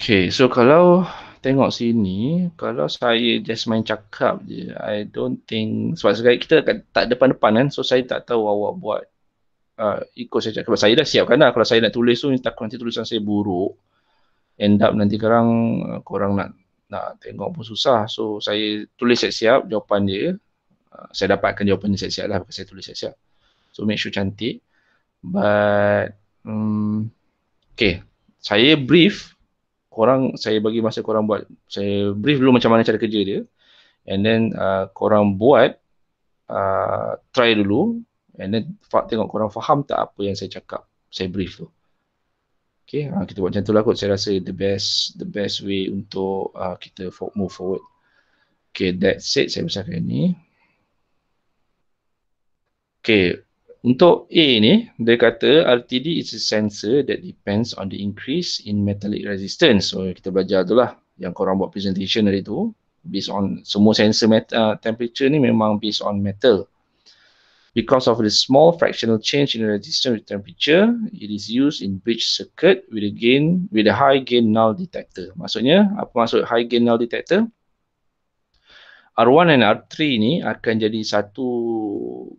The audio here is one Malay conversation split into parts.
Okay, so kalau tengok sini, kalau saya just main cakap je, I don't think, sebab sekarang kita tak depan-depan kan, so saya tak tahu awak buat uh, ikut saya cakap. Saya dah siapkan lah, kalau saya nak tulis tu, takut nanti tulisan saya buruk. End up nanti sekarang uh, korang nak nak tengok pun susah. So saya tulis siap-siap jawapan dia. Uh, saya dapatkan jawapan dia siap-siap lah, saya tulis siap-siap. So make sure cantik. But, um, okay, saya brief korang saya bagi masa korang buat saya brief dulu macam mana cara kerja dia and then uh, korang buat uh, try dulu and then fak tengok korang faham tak apa yang saya cakap saya brief tu okey uh, kita buat macam tu lah kot saya rasa the best the best way untuk uh, kita move forward okey that's it saya besarkan ni okey untuk A ni, dia kata RTD is a sensor that depends on the increase in metallic resistance. So kita belajar tu lah yang korang buat presentation hari tu. Based on semua sensor metal uh, temperature ni memang based on metal. Because of the small fractional change in resistance with temperature, it is used in bridge circuit with a gain with a high gain null detector. Maksudnya apa maksud high gain null detector? R1 dan R3 ni akan jadi satu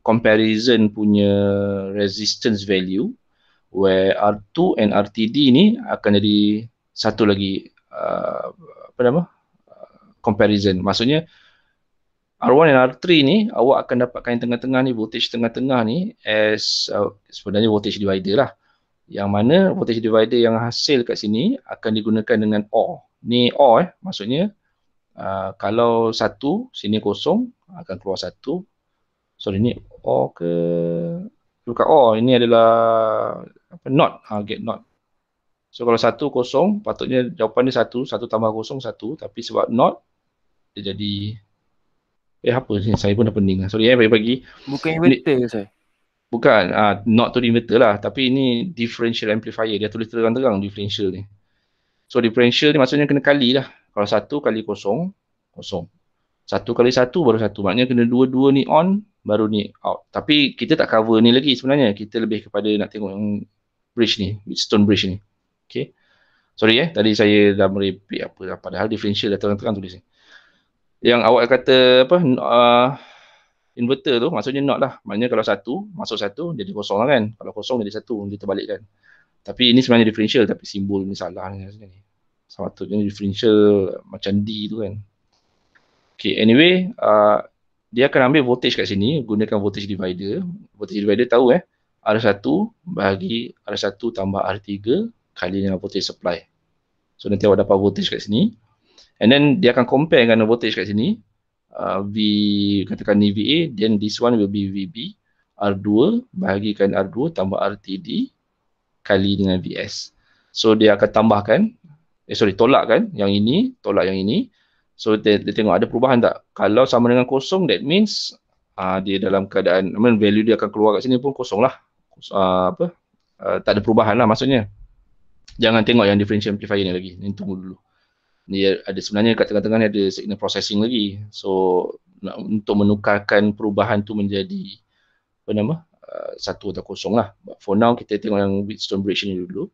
comparison punya resistance value where R2 and RTD ni akan jadi satu lagi uh, apa nama uh, comparison maksudnya R1 dan R3 ni awak akan dapatkan yang tengah-tengah ni voltage tengah-tengah ni as uh, sebenarnya voltage divider lah yang mana voltage divider yang hasil kat sini akan digunakan dengan OR ni OR eh maksudnya Ah, kalau satu sini kosong akan keluar satu sorry ni O ke bukan O ini adalah apa not ha, get not so kalau satu kosong patutnya jawapan dia satu satu tambah kosong satu tapi sebab not dia jadi eh apa ni saya pun dah pening lah. sorry eh bagi-bagi. bukan inverter ke saya Bukan, uh, not to inverter lah. Tapi ini differential amplifier. Dia tulis terang-terang differential ni. So differential ni maksudnya kena kali lah. Kalau satu kali kosong, kosong. Satu kali satu baru satu. Maknanya kena dua-dua ni on, baru ni out. Tapi kita tak cover ni lagi sebenarnya. Kita lebih kepada nak tengok yang bridge ni, stone bridge ni. Okay. Sorry eh, tadi saya dah merepek apa dah. Padahal differential dah terang-terang tulis ni. Yang awak kata apa, uh, inverter tu maksudnya not lah. Maknanya kalau satu, masuk satu, jadi kosong lah kan. Kalau kosong jadi satu, dia terbalikkan. Tapi ini sebenarnya differential tapi simbol ni salah ni sama tu differential macam D tu kan okay anyway uh, dia akan ambil voltage kat sini gunakan voltage divider voltage divider tahu eh R1 bagi R1 tambah R3 kali dengan voltage supply so nanti awak dapat voltage kat sini and then dia akan compare dengan voltage kat sini uh, V katakan ni VA then this one will be VB R2 bahagikan R2 tambah RTD kali dengan VS. So dia akan tambahkan eh sorry tolak kan yang ini tolak yang ini so dia, dia tengok ada perubahan tak kalau sama dengan kosong that means uh, dia dalam keadaan I mean, value dia akan keluar kat sini pun kosong lah uh, apa uh, tak ada perubahan lah maksudnya jangan tengok yang differential amplifier ni lagi ni tunggu dulu ni ada sebenarnya kat tengah-tengah ni ada signal processing lagi so nak, untuk menukarkan perubahan tu menjadi apa nama uh, satu atau kosong lah But for now kita tengok yang Wheatstone bridge ni dulu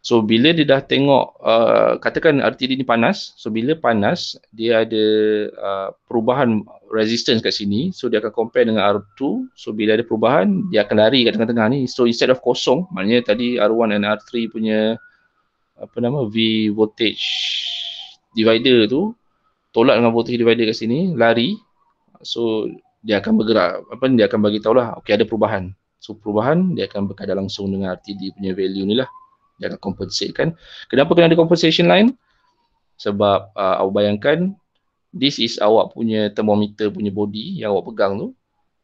So bila dia dah tengok uh, katakan RTD ni panas, so bila panas dia ada uh, perubahan resistance kat sini, so dia akan compare dengan R2. So bila ada perubahan, dia akan lari kat tengah-tengah ni. So instead of kosong, maknanya tadi R1 dan R3 punya apa nama V voltage divider tu tolak dengan voltage divider kat sini, lari. So dia akan bergerak apa dia akan bagi tahulah okey ada perubahan. So perubahan dia akan berkadar langsung dengan RTD punya value ni lah jangan compensate kan kenapa kena ada compensation line sebab uh, awak bayangkan this is awak punya thermometer punya body yang awak pegang tu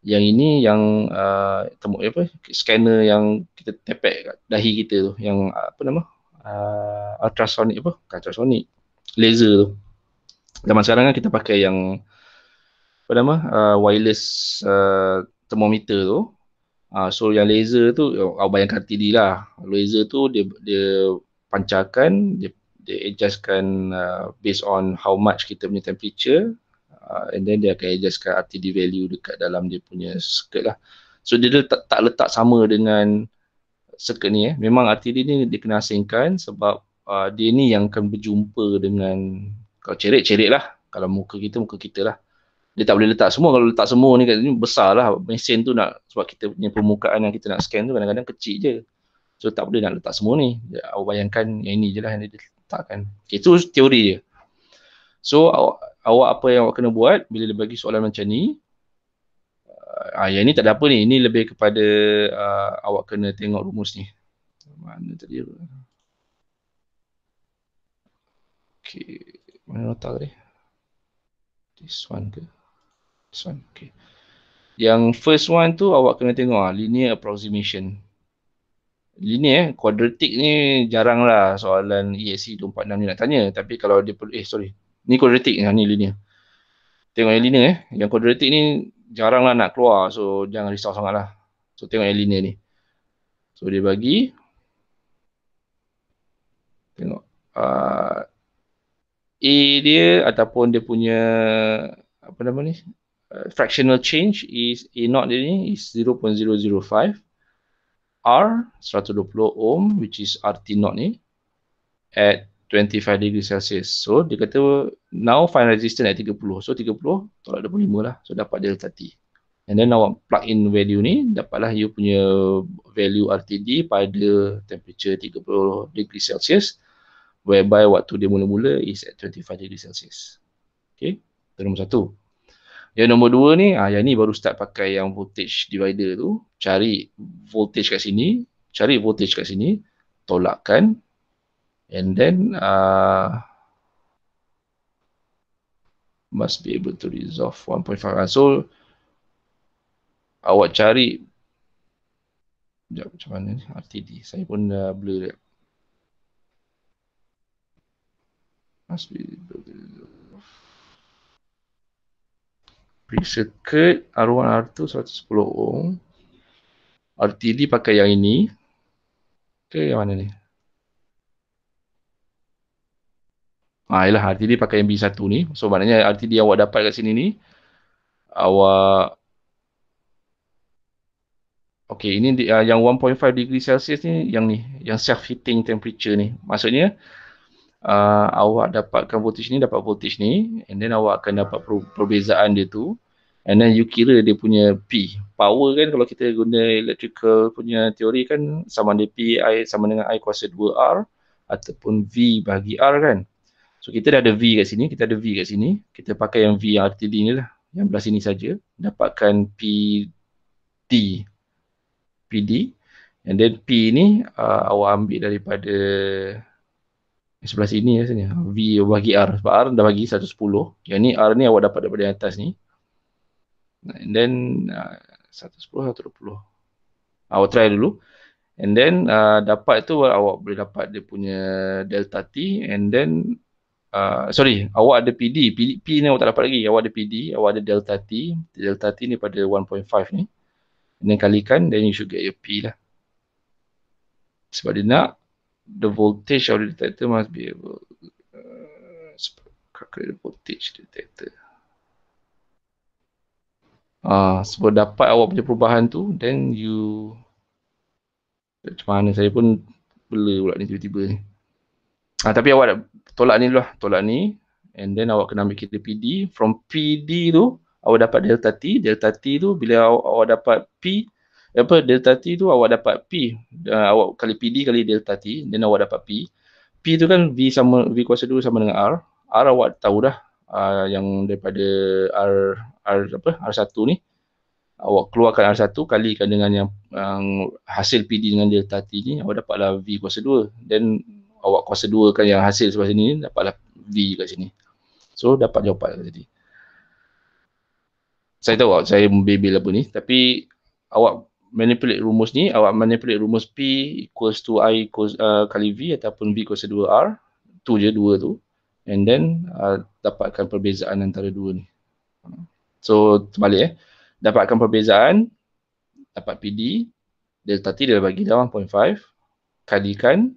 yang ini yang uh, temu, apa scanner yang kita tepek kat dahi kita tu yang uh, apa nama uh, ultrasonic apa ultrasonic laser tu zaman sekarang kan kita pakai yang apa nama uh, wireless uh, thermometer tu Uh, so yang laser tu oh, kau bayangkan TD lah. Laser tu dia dia pancarkan dia dia adjustkan uh, based on how much kita punya temperature uh, and then dia akan adjustkan RTD value dekat dalam dia punya circuit lah. So dia letak, tak letak sama dengan circuit ni eh. Memang RTD ni dia kena asingkan sebab uh, dia ni yang akan berjumpa dengan kalau cerit-cerit lah. Kalau muka kita, muka kita lah dia tak boleh letak semua kalau letak semua ni kat sini besarlah mesin tu nak sebab kita punya permukaan yang kita nak scan tu kadang-kadang kecil je so tak boleh nak letak semua ni ya, awak bayangkan yang ini je lah yang dia letakkan okay, itu teori dia so awak, awak apa yang awak kena buat bila dia bagi soalan macam ni Ah, ah yang ni tak ada apa ni. Ini lebih kepada uh, awak kena tengok rumus ni. Mana tadi? Okay. Mana nota tadi? This one ke? next one. Okay. Yang first one tu awak kena tengok ah, linear approximation. Linear, eh, quadratic ni jarang lah soalan EAC 246 ni nak tanya. Tapi kalau dia perlu, eh sorry. Ni quadratic, ah, ni linear. Tengok yang linear eh. Yang quadratic ni jaranglah nak keluar. So jangan risau sangat lah. So tengok yang linear ni. So dia bagi. Tengok. Uh, A dia ataupun dia punya apa nama ni? uh, fractional change is E0 ini is 0.005 R 120 ohm which is RT0 ni at 25 degree Celsius. So dia kata now final resistance at 30. So 30 tolak 25 lah. So dapat delta T. And then awak plug in value ni dapatlah you punya value RTD pada temperature 30 degree Celsius whereby waktu dia mula-mula is at 25 degree Celsius. Okay. Itu nombor satu. Yang nombor dua ni, ah yang ni baru start pakai yang voltage divider tu. Cari voltage kat sini. Cari voltage kat sini. Tolakkan. And then, uh, must be able to resolve 1.5. Ah, so, awak cari. Sekejap macam mana ni? RTD. Saya pun dah blur Must be able to resolve. Free circuit R1, R2 110 ohm. RTD pakai yang ini. Okay, yang mana ni? Ha, ah, ialah RTD pakai yang B1 ni. So, maknanya RTD yang awak dapat kat sini ni. Awak... Okey, ini ah, yang 1.5 degree Celsius ni, yang ni. Yang self-heating temperature ni. Maksudnya, uh, awak dapatkan voltage ni dapat voltage ni and then awak akan dapat per- perbezaan dia tu and then you kira dia punya P power kan kalau kita guna electrical punya teori kan sama dengan P I sama dengan I kuasa 2R ataupun V bahagi R kan so kita dah ada V kat sini kita ada V kat sini kita pakai yang V yang RTD ni lah yang belah sini saja dapatkan P D P d, and then P ni uh, awak ambil daripada sebelah sini rasanya V bagi R sebab R dah bagi 110 yang ni R ni awak dapat daripada atas ni and then uh, 110 120 ah, awak try dulu and then uh, dapat tu awak boleh dapat dia punya delta T and then uh, sorry awak ada PD P, P ni awak tak dapat lagi awak ada PD awak ada delta T delta T ni pada 1.5 ni and then kalikan then you should get your P lah sebab dia nak the voltage of the detector must be able to calculate the voltage detector. Ah, sebab dapat awak punya perubahan tu, then you macam mana saya pun blur pula ni tiba-tiba ni. Ah, tapi awak tolak ni lah, tolak ni and then awak kena ambil kira PD from PD tu awak dapat delta T, delta T tu bila awak, awak dapat P apa delta t tu awak dapat p uh, awak kali pd kali delta t then awak dapat p p tu kan v sama v kuasa 2 sama dengan r r awak tahu dah uh, yang daripada r r apa r1 ni awak keluarkan r1 kalikan dengan yang um, hasil pd dengan delta t ni awak dapatlah v kuasa 2 then awak kuasa 2 kan yang hasil sebelah sini dapatlah v kat sini so dapat jawapan tadi saya tahu awak saya membebel apa ni tapi awak manipulate rumus ni, awak manipulate rumus P equals to I equals, uh, kali V ataupun V equals to 2R. Tu je, dua tu. And then, uh, dapatkan perbezaan antara dua ni. So, terbalik eh. Dapatkan perbezaan, dapat PD, delta T dia bagi dah 1.5, kalikan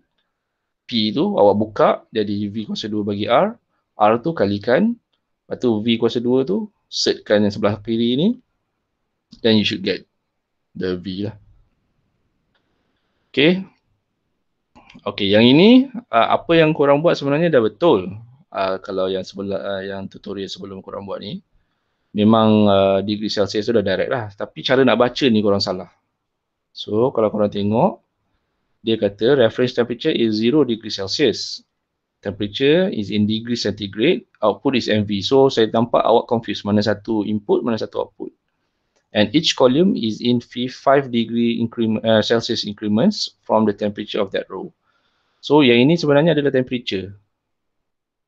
P tu, awak buka, jadi V kuasa 2 bagi R, R tu kalikan, lepas tu V kuasa 2 tu, setkan yang sebelah kiri ni, then you should get the V lah. Okay. Okay, yang ini uh, apa yang korang buat sebenarnya dah betul. Uh, kalau yang sebelah uh, yang tutorial sebelum korang buat ni memang uh, degree Celsius tu dah direct lah tapi cara nak baca ni korang salah. So, kalau korang tengok dia kata reference temperature is 0 degree Celsius. Temperature is in degree centigrade, output is MV. So, saya nampak awak confuse mana satu input, mana satu output and each column is in five degree increme, uh, Celsius increments from the temperature of that row. So yang ini sebenarnya adalah temperature.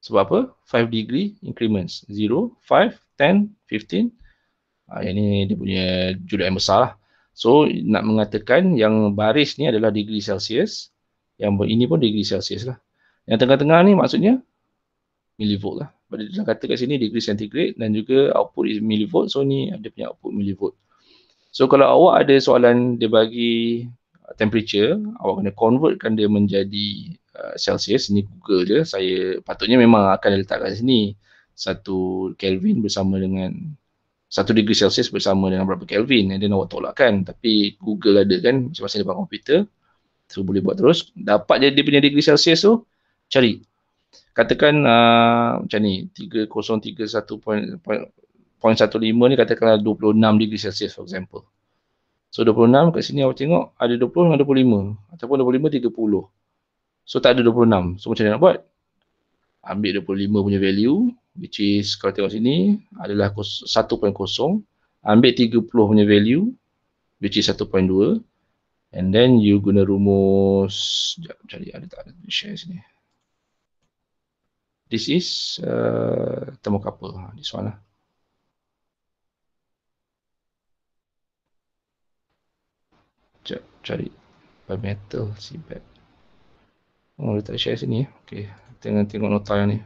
Sebab apa? Five degree increments. Zero, five, ten, fifteen. Ha, yang ini dia punya judul yang besar lah. So nak mengatakan yang baris ni adalah degree Celsius. Yang ini pun degree Celsius lah. Yang tengah-tengah ni maksudnya millivolt lah dia kata kat sini degree centigrade dan juga output is millivolt so ni ada punya output millivolt so kalau awak ada soalan dia bagi uh, temperature awak kena convertkan dia menjadi uh, celsius ni google je saya patutnya memang akan letak kat sini satu kelvin bersama dengan satu degree celsius bersama dengan berapa kelvin and nak awak tolakkan tapi google ada kan macam masa depan komputer so boleh buat terus dapat jadi dia punya degree celsius tu cari katakan uh, macam ni 3031.15 ni katakanlah 26 degree Celsius for example. So 26 kat sini awak tengok ada 20 dengan 25 ataupun 25 30. So tak ada 26. So macam mana nak buat? Ambil 25 punya value which is kalau tengok sini adalah 1.0. Ambil 30 punya value which is 1.2. And then you guna rumus, sekejap cari ada tak ada share sini. This is uh, thermocouple. Ha, this one lah. Sekejap, cari bimetal seabed. Oh, dia tak share sini. Eh? Okay, tengah tengok nota yang ni.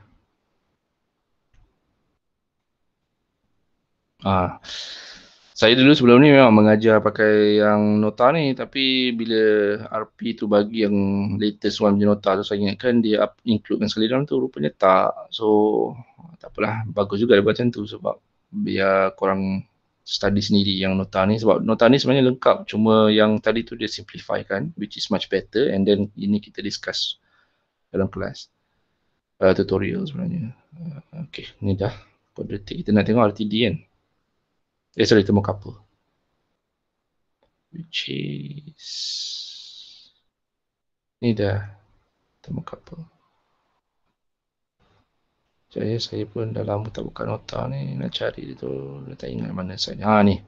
Ah saya dulu sebelum ni memang mengajar pakai yang nota ni tapi bila RP tu bagi yang latest one punya nota tu saya ingatkan dia up, include dengan selidam tu rupanya tak so tak apalah bagus juga dia buat macam tu sebab biar korang study sendiri yang nota ni sebab nota ni sebenarnya lengkap cuma yang tadi tu dia simplify kan which is much better and then ini kita discuss dalam kelas uh, tutorial sebenarnya uh, okay ni dah kodetik kita nak tengok RTD kan Eh, sorry, thermal couple. Which is... Ni dah temu couple. Jadi saya pun dah lama tak buka nota ni. Nak cari dia tu, dah tak ingat mana saya. Ha, ni.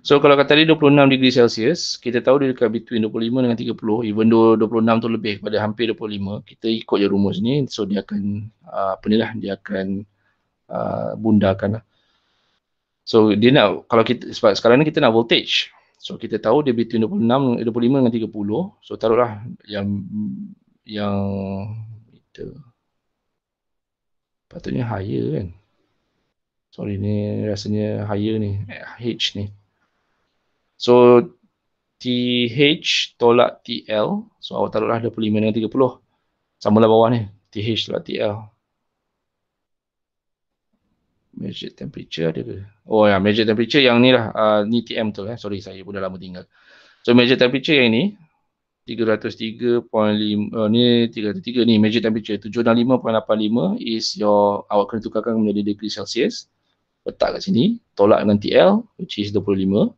So kalau kata dia 26 degree Celsius, kita tahu dia dekat between 25 dengan 30, even though 26 tu lebih pada hampir 25, kita ikut je rumus ni, so dia akan, uh, apa ni lah, dia akan uh, ah, bundarkan lah. So dia nak kalau kita sebab sekarang ni kita nak voltage. So kita tahu dia between 26 25 dengan 30. So taruhlah yang yang itu. patutnya higher kan. Sorry ni rasanya higher ni eh, H ni. So TH tolak TL. So awak taruhlah 25 dengan 30. Samalah bawah ni. TH tolak TL measure temperature ada ke? Oh ya, yeah, measure temperature yang ni lah. Uh, ni TM tu eh. Sorry, saya pun dah lama tinggal. So, measure temperature yang ni. 303.5 uh, ni 303 ni measure temperature 765.85 is your awak kena tukarkan menjadi degree Celsius letak kat sini tolak dengan TL which is 25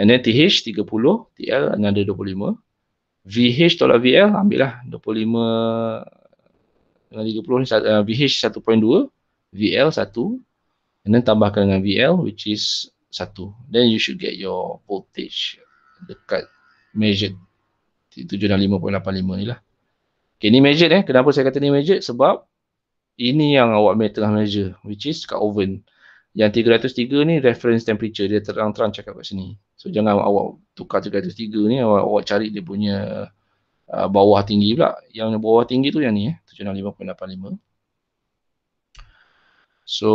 and then TH 30 TL another 25 VH tolak VL ambil lah 25 dengan 30 ni uh, VH VL satu and then tambahkan dengan VL which is satu then you should get your voltage dekat measured dan 765.85 ni lah ok ni measured eh kenapa saya kata ni measured sebab ini yang awak tengah measure which is kat oven yang 303 ni reference temperature dia terang-terang cakap kat sini so jangan awak tukar 303 ni awak, awak cari dia punya uh, bawah tinggi pula yang bawah tinggi tu yang ni eh 765.85 So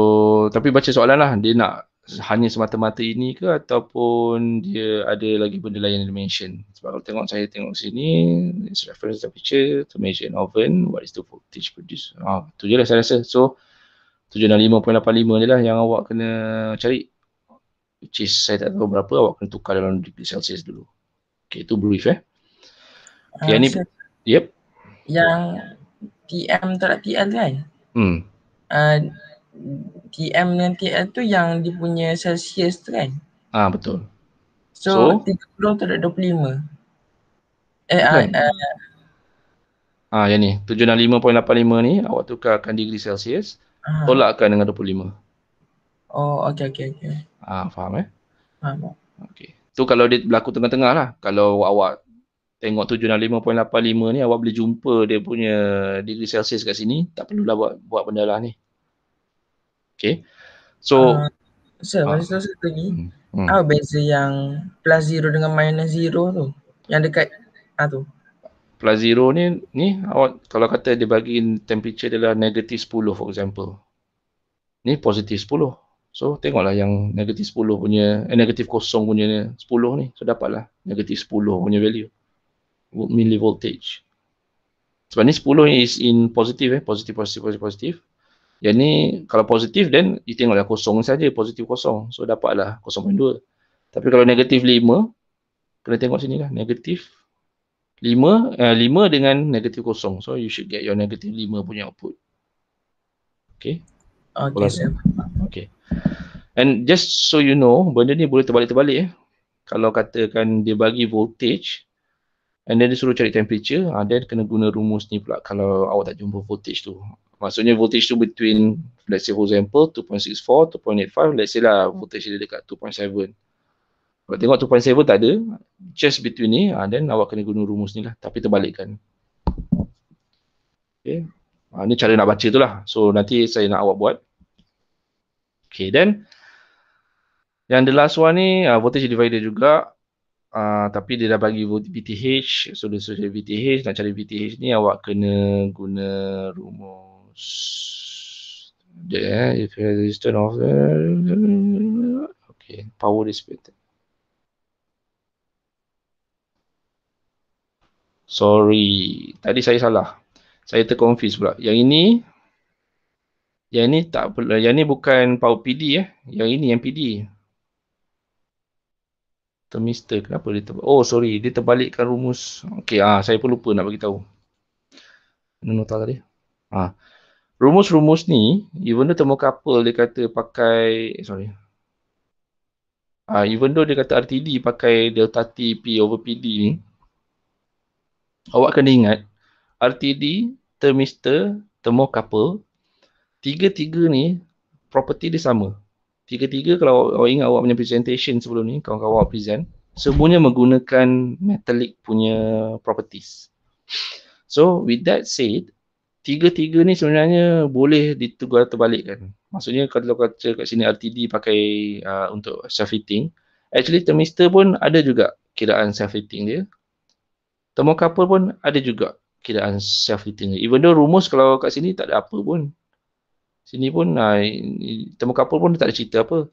tapi baca soalan lah dia nak hanya semata-mata ini ke ataupun dia ada lagi benda lain yang dia mention. Sebab kalau tengok saya tengok sini, it's reference the picture to measure an oven, what is the voltage produced. Ah, tu je lah saya rasa. So 765.85 je lah yang awak kena cari. Which is saya tak tahu berapa, awak kena tukar dalam degree Celsius dulu. Okay, itu brief eh. Okay, uh, ni, sir, yep. Yang TM tak lah, TL kan? Hmm. Uh, TM dan TL tu yang dia punya Celsius tu kan? Ah betul. So, so 30 terhadap 25. Eh ah, ah. Ah yang ni 765.85 ni awak tukarkan degree Celsius ah. tolakkan dengan 25. Oh okey okey okey. Ah faham eh? Faham. Okey. Tu kalau dia berlaku tengah-tengah lah. Kalau awak tengok 765.85 ni awak boleh jumpa dia punya degree Celsius kat sini tak perlulah buat buat benda lah ni. Okay. So. Uh, sir, uh, ah. masih terus tadi. Hmm, hmm. Apa beza yang plus zero dengan minus zero tu? Yang dekat ah, tu. Plus zero ni, ni awak kalau kata dia bagi temperature dia adalah negatif 10 for example. Ni positif 10. So tengoklah yang negatif 10 punya, eh, negatif kosong punya 10 ni. So dapatlah negatif 10 punya value. Milli voltage. Sebab ni 10 is in positive eh. Positive, positive, positive, positive. Yang ni kalau positif then you tengoklah kosong saja positif kosong. So dapatlah 0.2. Tapi kalau negatif 5 kena tengok sini lah negatif 5 eh, 5 dengan negatif kosong. So you should get your negatif 5 punya output. Okay. Okay. Okay. And just so you know, benda ni boleh terbalik-terbalik eh. Kalau katakan dia bagi voltage and then dia suruh cari temperature, ha, then kena guna rumus ni pula kalau awak tak jumpa voltage tu maksudnya voltage tu between let's say for example 2.64 2.85 let's say lah hmm. voltage dia dekat 2.7 kalau tengok 2.7 tak ada just between ni ha, then awak kena guna rumus ni lah tapi terbalikkan okay ha, ni cara nak baca tu lah so nanti saya nak awak buat okay then yang the last one ni uh, voltage divider juga Uh, tapi dia dah bagi VTH, so dia suruh VTH, nak cari VTH ni awak kena guna rumus Yeah, if you have this turn off okay power dissipated sorry tadi saya salah saya terconfuse pula yang ini yang ini tak perlu yang ini bukan power pd eh yang ini yang pd termister kenapa dia terbalik? oh sorry dia terbalikkan rumus okey ah saya pun lupa nak bagi tahu nota tadi ah rumus-rumus ni even though thermocouple dia kata pakai eh, sorry ah uh, even though dia kata RTD pakai delta T P over PD ni awak kena ingat RTD termister, thermistor couple, tiga-tiga ni property dia sama tiga-tiga kalau awak ingat awak punya presentation sebelum ni kawan-kawan awak present semuanya menggunakan metallic punya properties so with that said tiga-tiga ni sebenarnya boleh ditugas terbalikkan. Maksudnya kalau kata kat sini RTD pakai uh, untuk self-heating, actually thermistor pun ada juga kiraan self-heating dia. Thermocouple pun ada juga kiraan self-heating dia. Even though rumus kalau kat sini tak ada apa pun. Sini pun uh, thermocouple pun tak ada cerita apa.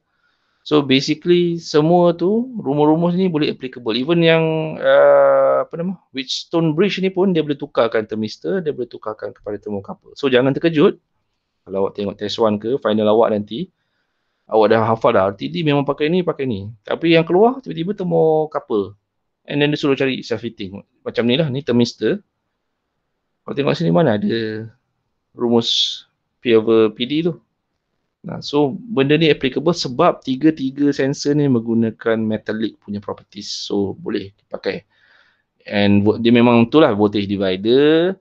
So basically semua tu rumus-rumus ni boleh applicable. Even yang uh, apa nama? Which stone bridge ni pun dia boleh tukarkan termister, dia boleh tukarkan kepada temu So jangan terkejut kalau awak tengok test one ke final awak nanti awak dah hafal dah RTD memang pakai ni pakai ni. Tapi yang keluar tiba-tiba temu And then dia suruh cari self fitting. Macam ni lah ni termister. Kau tengok sini mana ada rumus PD tu. Nah, so benda ni applicable sebab tiga-tiga sensor ni menggunakan metallic punya properties. So boleh pakai. And dia memang tu lah voltage divider.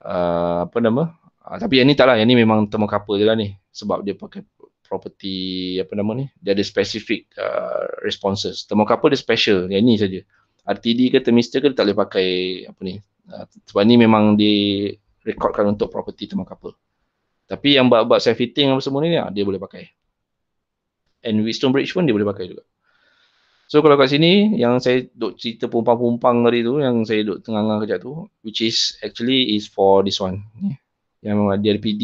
Uh, apa nama? Uh, tapi yang ni tak lah. Yang ni memang thermocouple je lah ni. Sebab dia pakai property apa nama ni. Dia ada specific uh, responses. Thermocouple dia special. Yang ni saja. RTD ke thermistor ke tak boleh pakai apa ni. Uh, sebab ni memang di rekodkan untuk property thermocouple. Tapi yang bab-bab self fitting apa semua ni ya, dia boleh pakai. And Wisdom Bridge pun dia boleh pakai juga. So kalau kat sini yang saya duk cerita pumpang-pumpang tadi tu yang saya duk tengah-tengah kejap tu which is actually is for this one. ni, Yang dia ada PD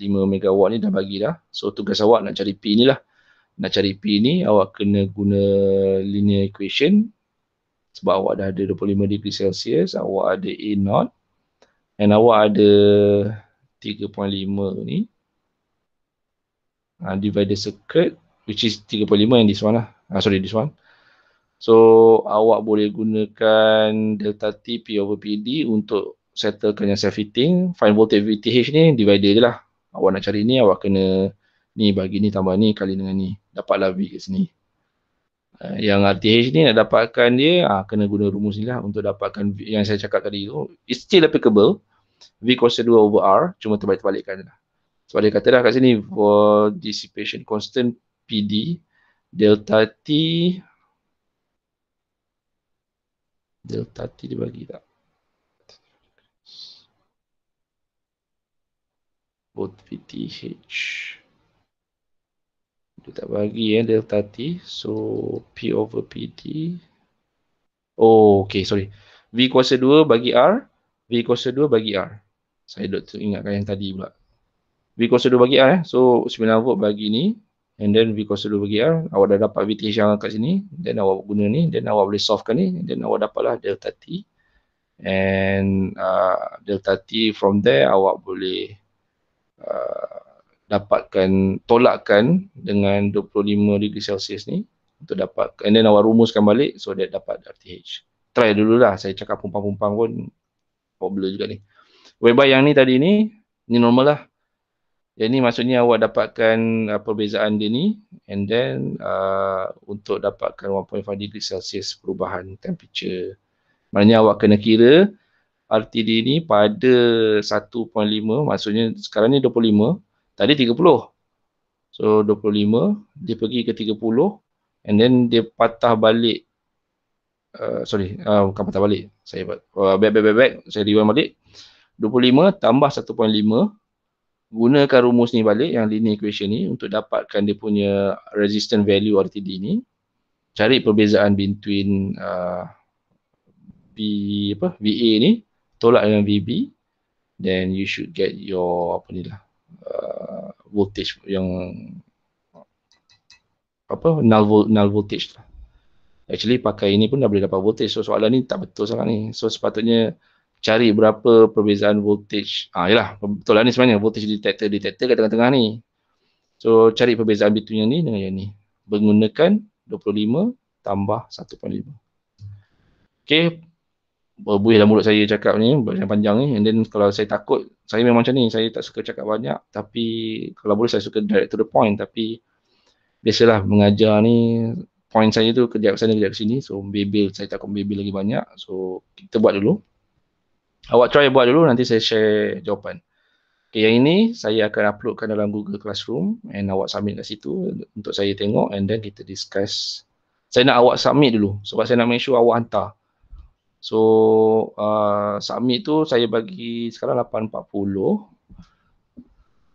ni 5 megawatt ni dah bagi dah. So tugas awak nak cari P ni lah. Nak cari P ni awak kena guna linear equation sebab awak dah ada 25 degree Celsius, awak ada A0 and awak ada 3.5 ni uh, divide the circuit which is 3.5 yang this one lah uh, sorry this one so awak boleh gunakan delta T P over PD untuk settlekan yang self-heating fine voltage VTH ni divide je lah awak nak cari ni awak kena ni bagi ni tambah ni kali dengan ni dapatlah V kat sini uh, yang RTH ni nak dapatkan dia uh, kena guna rumus ni lah untuk dapatkan yang saya cakap tadi tu it's still applicable V kuasa 2 over R cuma terbalik-terbalikkan lah. Sebab dia kata dah kat sini for dissipation constant PD delta T delta T dibagi tak? Both VTH dia tak bagi ya delta T so P over PD oh okay sorry V kuasa 2 bagi R V kuasa 2 bagi R. Saya dah ingatkan yang tadi pula. V kuasa 2 bagi R eh. So 9 volt bagi ni and then V kuasa 2 bagi R. Awak dah dapat VTH yang kat sini. Then awak guna ni. Then awak boleh solvekan ni. Then awak dapatlah delta T. And uh, delta T from there awak boleh uh, dapatkan, tolakkan dengan 25 degree Celsius ni untuk dapat and then awak rumuskan balik so dia dapat RTH. Try dululah saya cakap pumpang-pumpang pun problem juga ni. Whereby yang ni tadi ni, ni normal lah. Yang ni maksudnya awak dapatkan uh, perbezaan dia ni and then uh, untuk dapatkan 1.5 degree Celsius perubahan temperature. Maknanya awak kena kira RTD ni pada 1.5 maksudnya sekarang ni 25, tadi 30. So 25, dia pergi ke 30 and then dia patah balik Eh, sorry, uh, bukan patah balik. Saya buat uh, back, back, back, back, Saya rewind balik. 25 tambah 1.5 gunakan rumus ni balik yang linear equation ni untuk dapatkan dia punya resistance value RTD ni. Cari perbezaan between uh, B, apa, VA ni tolak dengan VB then you should get your apa ni lah uh, voltage yang apa null, null voltage lah actually pakai ini pun dah boleh dapat voltage so soalan ni tak betul sangat ni so sepatutnya cari berapa perbezaan voltage ah ha, yalah betul lah ni sebenarnya voltage detector detector kat tengah-tengah ni so cari perbezaan between yang ni dengan yang ni menggunakan 25 tambah 1.5 okey berbuih dalam mulut saya cakap ni panjang-panjang ni and then kalau saya takut saya memang macam ni saya tak suka cakap banyak tapi kalau boleh saya suka direct to the point tapi biasalah mengajar ni point saya tu kerja ke sana kerja ke sini so bebel saya takut bebel lagi banyak so kita buat dulu awak try buat dulu nanti saya share jawapan okay, yang ini saya akan uploadkan dalam Google Classroom and awak submit kat situ untuk saya tengok and then kita discuss saya nak awak submit dulu sebab saya nak make sure awak hantar so uh, submit tu saya bagi sekarang 8.40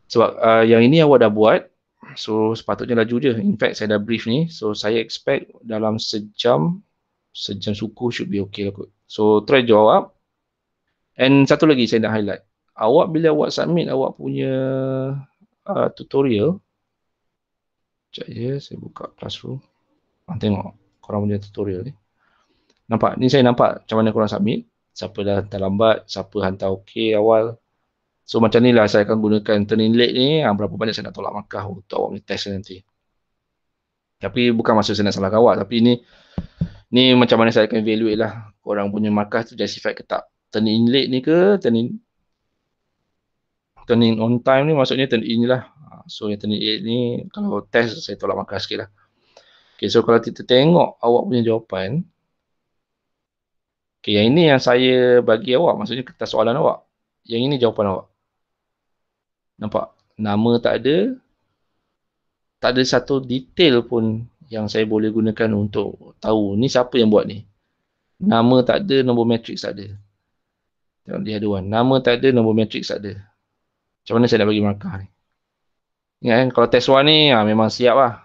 sebab uh, yang ini awak dah buat So sepatutnya laju je. In fact saya dah brief ni. So saya expect dalam sejam, sejam suku should be okay lah kot. So try jawab. And satu lagi saya nak highlight. Awak bila awak submit awak punya uh, tutorial. Sekejap je saya buka classroom. Ha, tengok korang punya tutorial ni. Nampak? Ni saya nampak macam mana korang submit. Siapa dah hantar lambat, siapa hantar okay awal. So macam inilah saya akan gunakan turning leg ni ha, Berapa banyak saya nak tolak makah untuk awak punya test nanti Tapi bukan maksud saya nak salah awak Tapi ini ni macam mana saya akan evaluate lah Orang punya Makkah tu justified ke tak Turning leg ni ke turning Turning on time ni maksudnya turn in lah ah, So yang turning leg ni kalau test saya tolak Makkah sikit lah Okay so kalau kita tengok awak punya jawapan Okay yang ini yang saya bagi awak maksudnya kertas soalan awak Yang ini jawapan awak Nampak? Nama tak ada. Tak ada satu detail pun yang saya boleh gunakan untuk tahu ni siapa yang buat ni. Nama tak ada, nombor matrix tak ada. Tengok dia ada Nama tak ada, nombor matrix tak ada. Macam mana saya nak bagi markah ni? Ingat kan, kalau test 1 ni ha, memang siap lah.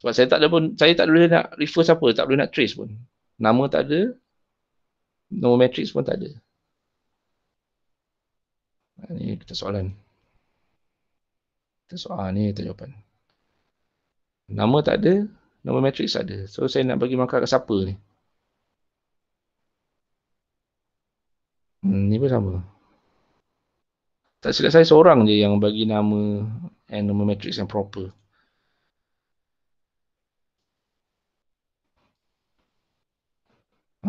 Sebab saya tak ada pun, saya tak boleh nak refer siapa, tak boleh nak trace pun. Nama tak ada, nombor matrix pun tak ada. Ini kita soalan. Kita soal ni kita jawapan. Nama tak ada, nama matriks ada. So saya nak bagi markah ke siapa ni? Hmm, ni pun sama. Tak silap saya seorang je yang bagi nama and nombor matriks yang proper.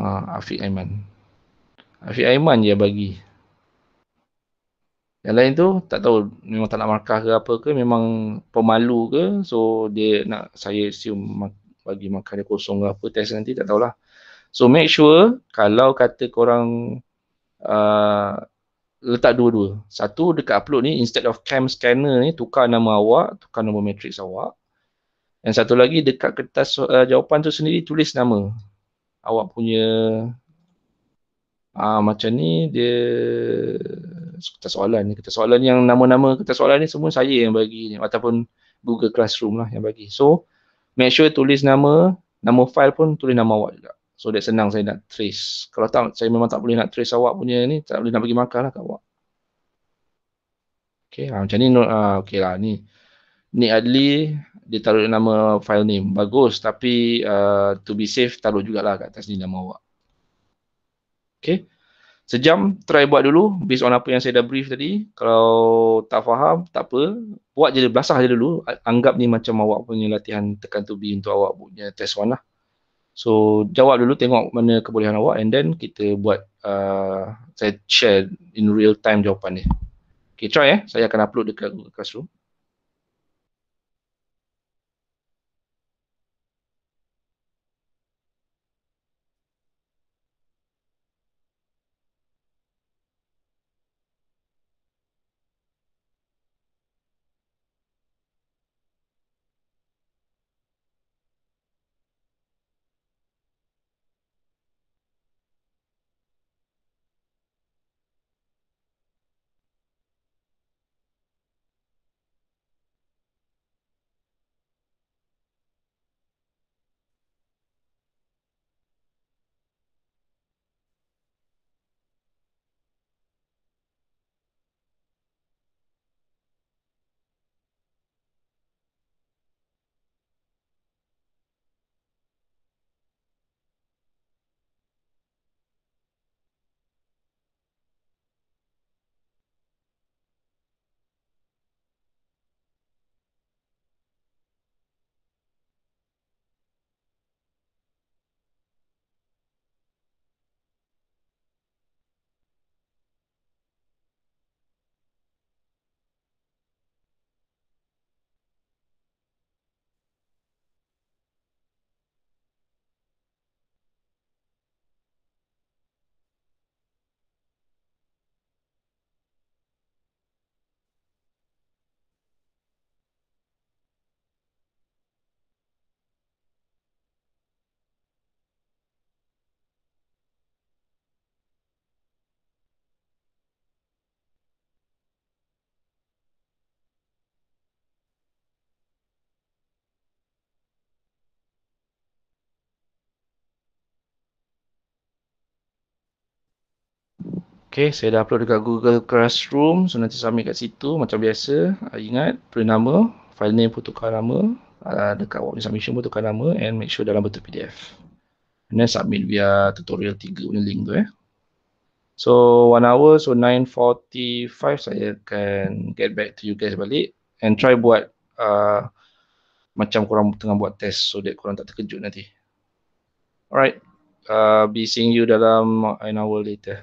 Ah, Afiq Aiman. Afiq Aiman je bagi. Yang lain tu tak tahu memang tak nak markah ke apa ke memang pemalu ke so dia nak saya assume bagi markah dia kosong ke apa test nanti tak tahulah. So make sure kalau kata korang uh, letak dua-dua. Satu dekat upload ni instead of cam scanner ni tukar nama awak, tukar nombor matrix awak. Dan satu lagi dekat kertas uh, jawapan tu sendiri tulis nama awak punya uh, macam ni dia kertas soalan ni kertas soalan yang nama-nama kertas soalan ni semua saya yang bagi ataupun Google Classroom lah yang bagi so make sure tulis nama nama file pun tulis nama awak juga so dia senang saya nak trace kalau tak saya memang tak boleh nak trace awak punya ni tak boleh nak bagi makan lah kat awak Okay, ha, ah, macam ni, uh, ah, okay lah ni Ni Adli, dia taruh nama file name, bagus tapi uh, to be safe taruh jugalah kat atas ni nama awak Okay, Sejam try buat dulu based on apa yang saya dah brief tadi. Kalau tak faham, tak apa. Buat je, belasah je dulu. Anggap ni macam awak punya latihan tekan tubi untuk awak punya test one lah. So, jawab dulu tengok mana kebolehan awak and then kita buat uh, saya share in real time jawapan ni. Okay, try eh. Saya akan upload dekat Google Classroom. Okay, saya dah upload dekat Google Classroom. So, nanti submit kat situ macam biasa. Uh, ingat, print nama, file name pun tukar nama. Uh, dekat walk submission pun tukar nama and make sure dalam bentuk PDF. And then submit via tutorial 3 punya link tu eh. So, one hour. So, 9.45 saya akan get back to you guys balik. And try buat uh, macam korang tengah buat test so that korang tak terkejut nanti. Alright. Uh, be seeing you dalam an hour later.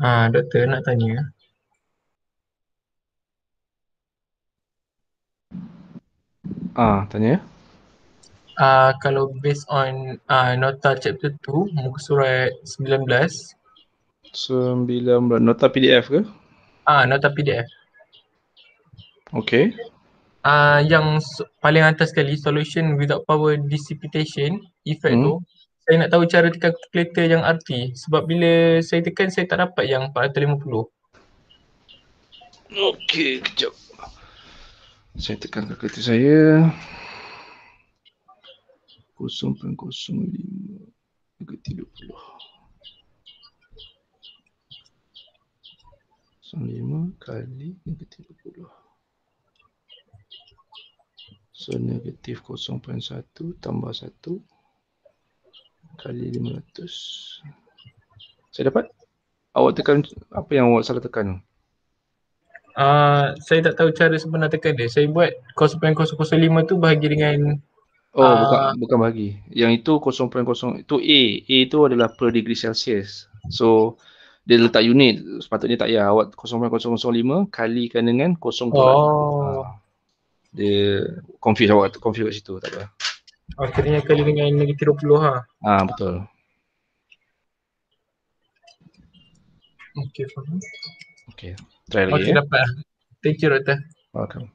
Ah, doktor nak tanya. Ah, uh, tanya. Ah, uh, kalau based on ah uh, nota chapter 2 muka surat 19 19 nota PDF ke? Ah, uh, nota PDF. Okay. Ah, uh, yang so- paling atas sekali solution without power dissipation effect hmm. tu saya nak tahu cara tekan calculator yang RT sebab bila saya tekan saya tak dapat yang 450 Okey, kejap saya tekan calculator saya 0.05 kali 30 0.5 kali 30 So negatif 0.1 tambah satu kali 500. Saya dapat? Awak tekan apa yang awak salah tekan tu? Uh, ah, saya tak tahu cara sebenar tekan dia. Saya buat 0.005 tu bahagi dengan Oh, uh, bukan, bukan bahagi. Yang itu 0.0 itu A. A itu adalah per degree Celsius. So dia letak unit sepatutnya tak ya awak 0.005 kalikan dengan 0.2. Oh. Uh, dia confuse awak confuse kat situ tak apa. Oh, kena kali dengan negeri tiga puluh lah. Ah, betul. Okay, faham. Okay, try lagi. Okay, ya. Eh. dapat. Thank you, Dr. Welcome.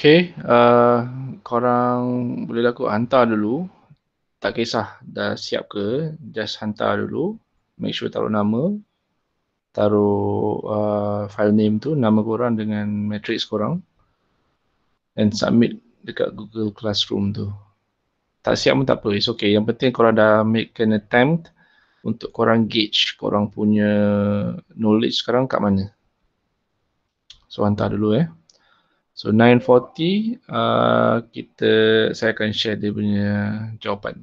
Okay, uh, korang boleh laku hantar dulu. Tak kisah dah siap ke, just hantar dulu. Make sure taruh nama, taruh uh, file name tu, nama korang dengan matrix korang and submit dekat Google Classroom tu. Tak siap pun tak apa, it's okay. Yang penting korang dah make an attempt untuk korang gauge korang punya knowledge sekarang kat mana. So hantar dulu eh. So 9.40 uh, kita saya akan share dia punya jawapan.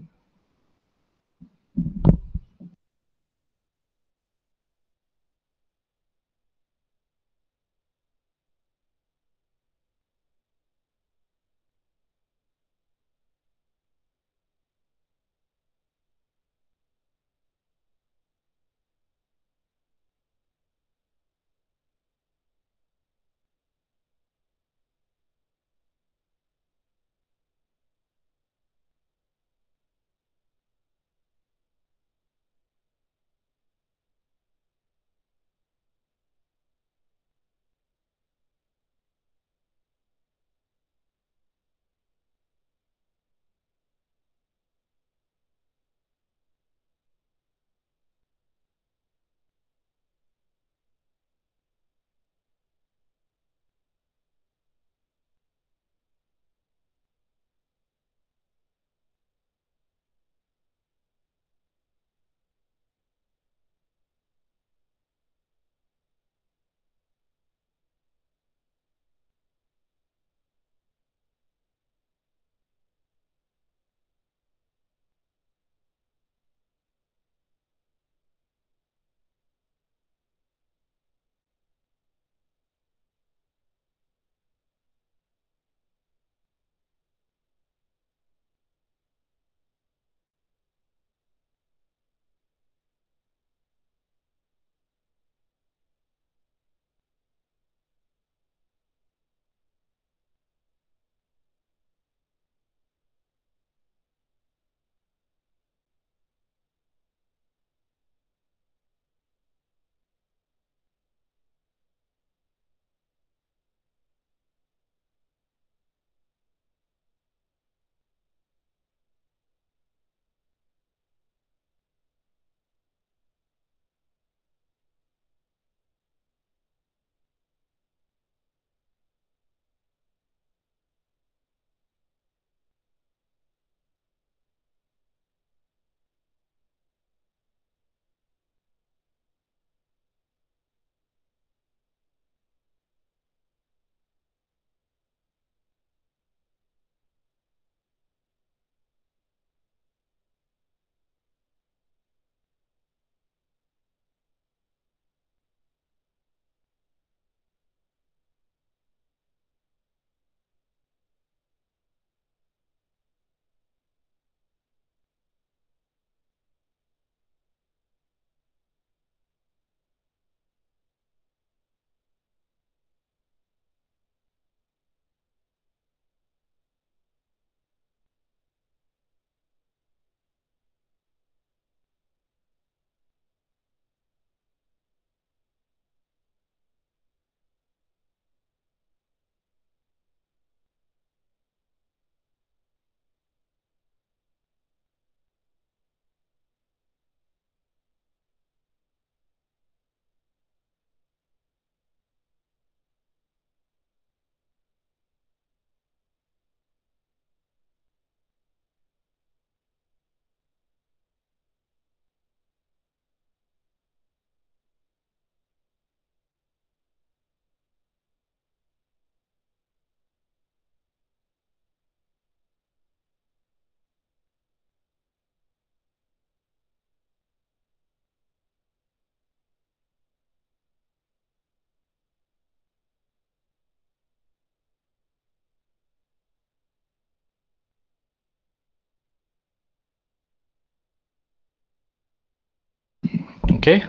Okay.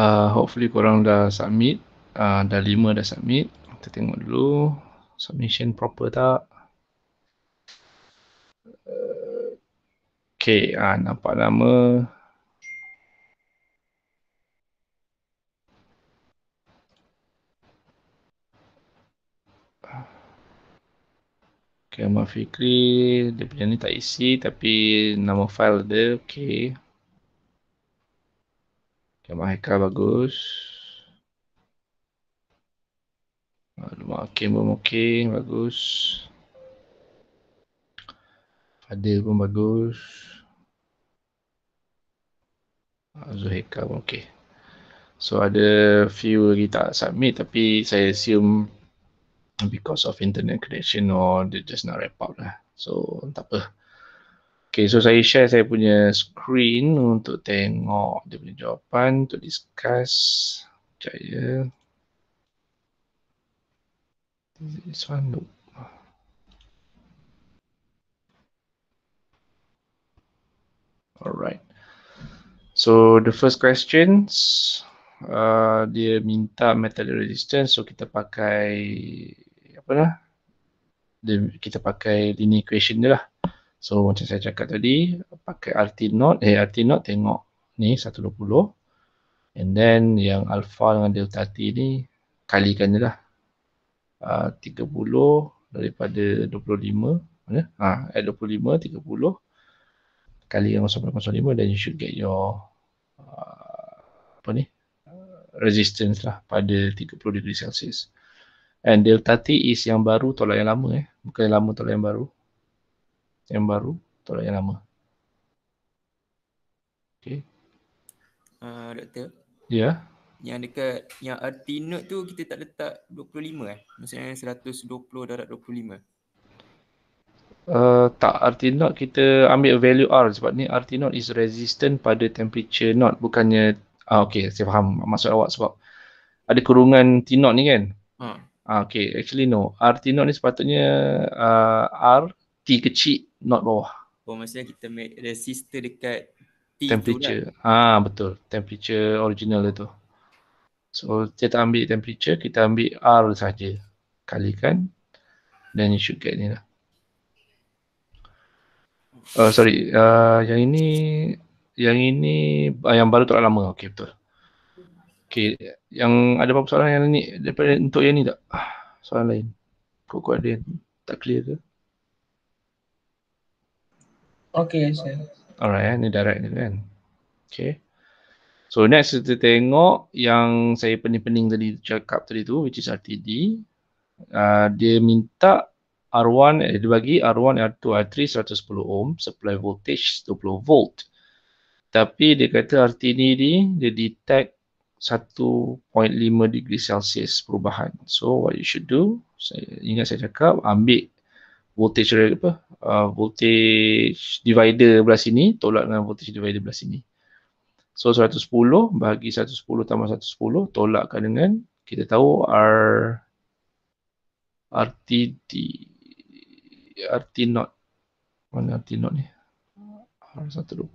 Uh, hopefully korang dah submit. Uh, dah lima dah submit. Kita tengok dulu. Submission proper tak? Okay, ah, nampak nama. Okay, Ahmad Fikri, dia punya ni tak isi tapi nama file dia okay. Jamaah Haikal bagus. Maklumat Hakim pun okey, bagus. Fadil pun bagus. Azul ah, Haikal pun okey. So ada few lagi tak submit tapi saya assume because of internet connection or they just not report lah. So tak apa. Okay, so saya share saya punya screen untuk tengok dia punya jawapan untuk discuss. Sekejap ya. This one look. Alright. So the first questions uh, dia minta metal resistance so kita pakai apa lah dia, kita pakai linear equation dia lah. So macam saya cakap tadi, pakai RT node, eh RT node tengok ni 120. And then yang alpha dengan delta T ni kalikan je lah. Ah, uh, 30 daripada 25. Mana? Ha, at 25, 30. Kali yang dengan lima, then you should get your uh, apa ni? resistance lah pada 30 degree Celsius. And delta T is yang baru tolak yang lama eh. Bukan yang lama tolak yang baru yang baru atau yang lama. Okay. Uh, ah, doktor. Ya. Yeah. Yang dekat yang RT note tu kita tak letak 25 eh. Maksudnya 120 darab 25. Uh, tak RT not kita ambil value R sebab ni RT not is resistant pada temperature not bukannya ah, okey saya faham maksud awak sebab ada kurungan T not ni kan Hmm. ah, okey actually no RT not ni sepatutnya uh, R T kecil not bawah. Oh maksudnya kita make resistor dekat T temperature. Lah. Ah ha, betul. Temperature original dia tu. So kita tak ambil temperature, kita ambil R saja. Kalikan then you should get ni lah. Uh, sorry, uh, yang ini yang ini uh, yang baru tu lama. Okey betul. Okey, yang ada apa-apa soalan yang ni daripada untuk yang ni tak? Ah, soalan lain. Kok kau ada yang tak clear ke? Okay, sir. Alright, eh, ni direct ni kan. Okay. So next kita tengok yang saya pening-pening tadi cakap tadi tu which is RTD. Uh, ah, dia minta R1, eh, dia bagi R1, R2, R3 110 ohm, supply voltage 20 volt. Tapi dia kata RTD ni dia detect 1.5 degree Celsius perubahan. So what you should do, saya ingat saya cakap ambil voltage apa? uh, voltage divider belah sini tolak dengan voltage divider belah sini. So 110 bagi 110 tambah 110 tolakkan dengan kita tahu R RTD RT not mana RT not ni R120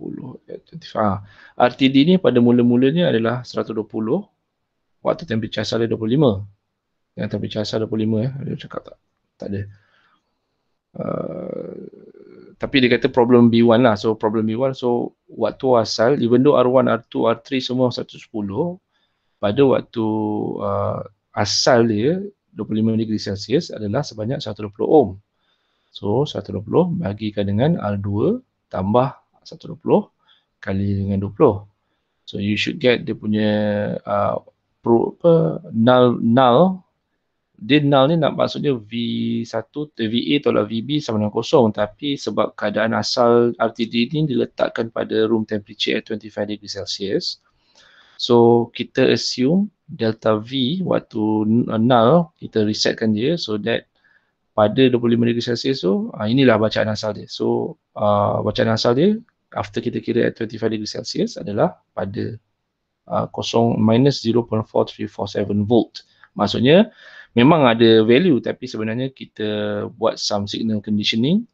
Ah RTD ni pada mula-mulanya adalah 120 waktu temperature asal 25 yang temperature asal 25 ya. Eh. Dia cakap tak? Tak ada. Uh, tapi dia kata problem B1 lah. So problem B1. So waktu asal even though R1, R2, R3 semua 110 pada waktu uh, asal dia 25 darjah Celsius adalah sebanyak 120 ohm. So 120 bahagikan dengan R2 tambah 120 kali dengan 20. So you should get dia punya uh, pro, apa null null dia null ni nak maksudnya V1 VA atau VB sama dengan kosong tapi sebab keadaan asal RTD ni diletakkan pada room temperature at 25 degree Celsius so kita assume delta V waktu null kita resetkan dia so that pada 25 degree Celsius tu ah, inilah bacaan asal dia so uh, bacaan asal dia after kita kira at 25 degree Celsius adalah pada uh, kosong minus 0.4347 volt maksudnya memang ada value tapi sebenarnya kita buat some signal conditioning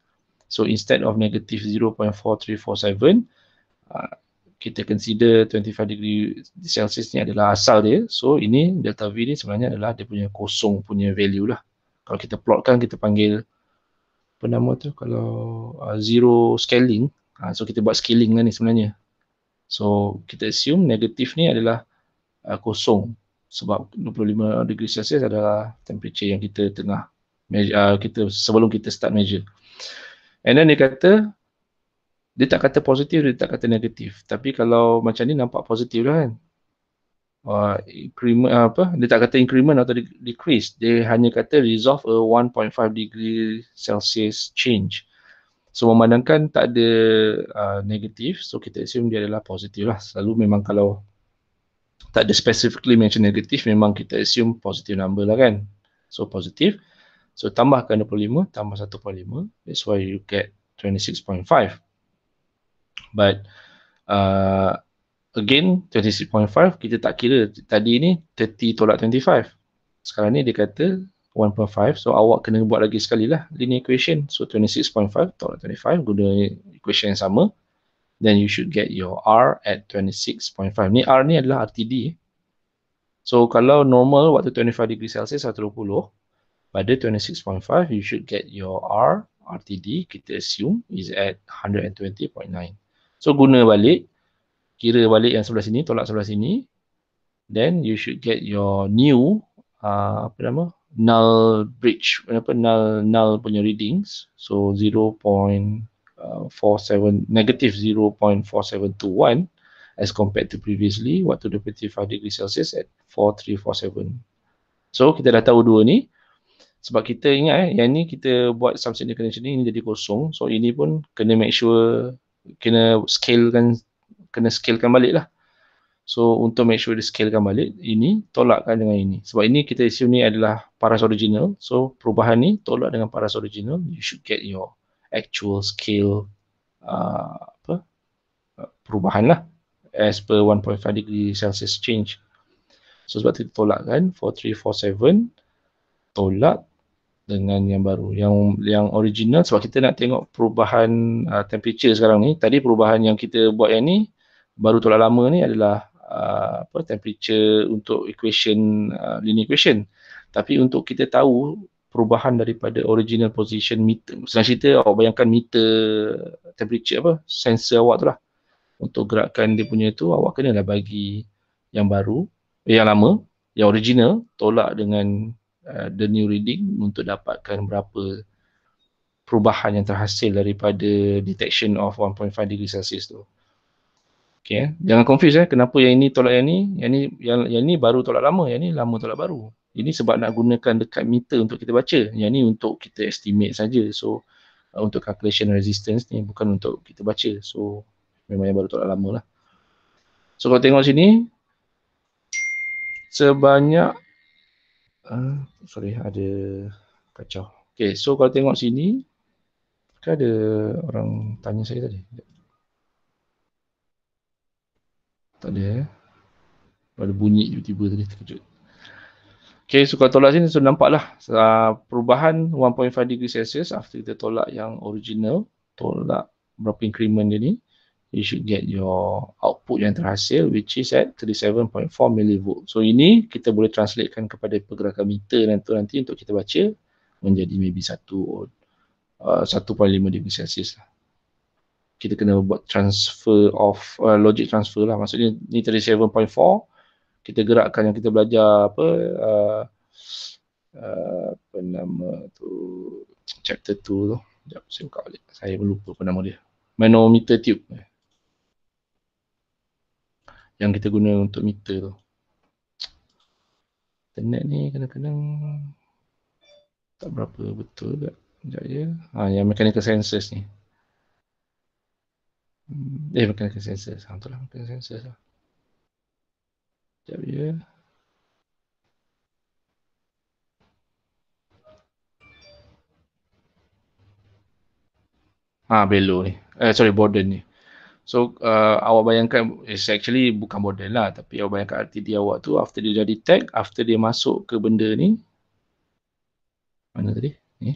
so instead of negative 0.4347 uh, kita consider 25 degree Celsius ni adalah asal dia so ini delta V ni sebenarnya adalah dia punya kosong punya value lah kalau kita plotkan kita panggil apa nama tu kalau uh, zero scaling uh, so kita buat scaling lah ni sebenarnya so kita assume negatif ni adalah uh, kosong sebab 25 degree Celsius adalah temperature yang kita tengah measure, uh, kita sebelum kita start measure. And then dia kata dia tak kata positif, dia tak kata negatif. Tapi kalau macam ni nampak positif lah kan. Uh, increment, uh, apa? Dia tak kata increment atau decrease. Dia hanya kata resolve a 1.5 degree Celsius change. So memandangkan tak ada uh, negatif, so kita assume dia adalah positif lah. Selalu memang kalau tak ada specifically mention negatif memang kita assume positive number lah kan so positive so tambahkan 25 tambah 1.5 that's why you get 26.5 but uh, again 26.5 kita tak kira tadi ni 30 tolak 25 sekarang ni dia kata 1.5 so awak kena buat lagi sekali lah linear equation so 26.5 tolak 25 guna equation yang sama then you should get your R at 26.5. Ni R ni adalah RTD. So kalau normal waktu 25 degree Celsius atau 120, pada 26.5 you should get your R RTD kita assume is at 120.9. So guna balik, kira balik yang sebelah sini, tolak sebelah sini, then you should get your new uh, apa nama null bridge apa null null punya readings so 47 uh, negative 0.4721 as compared to previously waktu 25 degree Celsius at 4347. So kita dah tahu dua ni sebab kita ingat eh yang ni kita buat some signification ni ini jadi kosong. So ini pun kena make sure kena scalekan kena scalekan balik lah. So untuk make sure dia scalekan balik ini tolakkan dengan ini. Sebab ini kita assume ni adalah paras original. So perubahan ni tolak dengan paras original you should get your actual scale uh, apa uh, perubahan lah as per 1.5 degree Celsius change. So sebab itu tolak kan 4347 tolak dengan yang baru yang yang original sebab kita nak tengok perubahan uh, temperature sekarang ni tadi perubahan yang kita buat yang ni baru tolak lama ni adalah uh, apa temperature untuk equation uh, linear equation tapi untuk kita tahu perubahan daripada original position meter. Senang cerita awak bayangkan meter temperature apa, sensor awak tu lah. Untuk gerakkan dia punya tu awak kena lah bagi yang baru, eh, yang lama, yang original tolak dengan uh, the new reading untuk dapatkan berapa perubahan yang terhasil daripada detection of 1.5 degree Celsius tu. Okay, eh. jangan confuse eh kenapa yang ini tolak yang ini? yang ini yang, yang ni baru tolak lama, yang ini lama tolak baru ini sebab nak gunakan dekat meter untuk kita baca yang ni untuk kita estimate saja so uh, untuk calculation resistance ni bukan untuk kita baca so memang yang baru tak lama lah so kalau tengok sini sebanyak uh, sorry ada kacau Okay, so kalau tengok sini kan ada orang tanya saya tadi tak ada eh ada bunyi tiba-tiba tadi terkejut Okay, so kalau tolak sini, so nampaklah uh, perubahan 1.5 degree Celsius after kita tolak yang original, tolak berapa increment dia ni, you should get your output yang terhasil which is at 37.4 millivolt. So ini kita boleh translatekan kepada pergerakan meter dan tu nanti untuk kita baca menjadi maybe 1 uh, 1.5 degree Celsius lah. Kita kena buat transfer of uh, logic transfer lah. Maksudnya ni 37.4 kita gerakkan yang kita belajar apa uh, apa nama tu chapter 2 tu jap saya buka balik saya lupa apa nama dia manometer tube yang kita guna untuk meter tu internet ni kadang-kadang tak berapa betul tak sekejap je ha, ya. ah, yang mechanical sensors ni hmm, eh mechanical sensors ha, ah, tu lah mechanical sensors lah Sekejap ya. Ha, Belo ni. Eh, sorry, Borden ni. So, uh, awak bayangkan, it's actually bukan Borden lah. Tapi awak bayangkan RTD awak tu after dia dah detect, after dia masuk ke benda ni. Mana tadi? Ni.